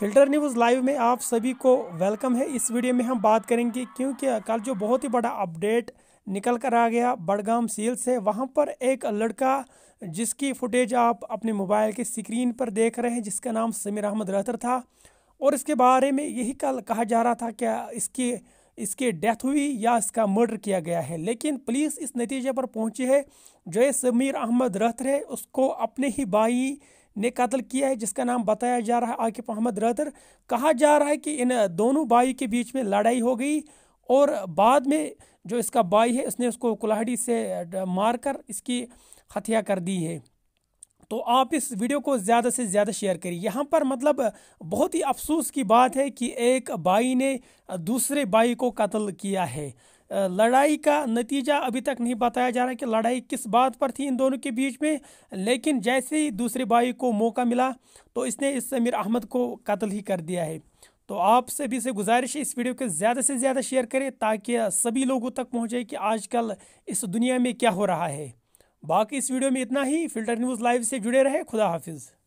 filter news live में आप सभी को वेलकम है इस वीडियो में हम बात करेंगे क्योंकि कल जो बहुत ही बड़ा अपडेट निकल कर आ गया बड़गाम सील से वहाँ पर एक लड़का जिसकी फुटेज आप अपने मोबाइल के स्क्रीन पर देख रहे हैं जिसका नाम समीर अहमद रहतर था और इसके बारे में यही कल कहा जा रहा था क्या इसकी इसकी डेथ हुई या इसका मर्डर किया गया है लेकिन पुलिस इस नतीजे पर पहुंची है जो ये समीर अहमद रहतर है उसको अपने ही भाई ने कत्ल किया है जिसका नाम बताया जा रहा है आकिब अहमद रतर कहा जा रहा है कि इन दोनों भाई के बीच में लड़ाई हो गई और बाद में जो इसका भाई है उसने उसको कुल्हाड़ी से मारकर इसकी हत्या कर दी है तो आप इस वीडियो को ज़्यादा से ज़्यादा शेयर करिए यहाँ पर मतलब बहुत ही अफसोस की बात है कि एक भाई ने दूसरे भाई को कत्ल किया है लड़ाई का नतीजा अभी तक नहीं बताया जा रहा कि लड़ाई किस बात पर थी इन दोनों के बीच में लेकिन जैसे ही दूसरे भाई को मौका मिला तो इसने इस समीर अहमद को कत्ल ही कर दिया है तो आप सभी से गुजारिश है इस वीडियो को ज़्यादा से ज़्यादा शेयर करें ताकि सभी लोगों तक पहुँचे कि आजकल इस दुनिया में क्या हो रहा है बाकी इस वीडियो में इतना ही फिल्टर न्यूज़ लाइव से जुड़े रहे खुदा हाफिज़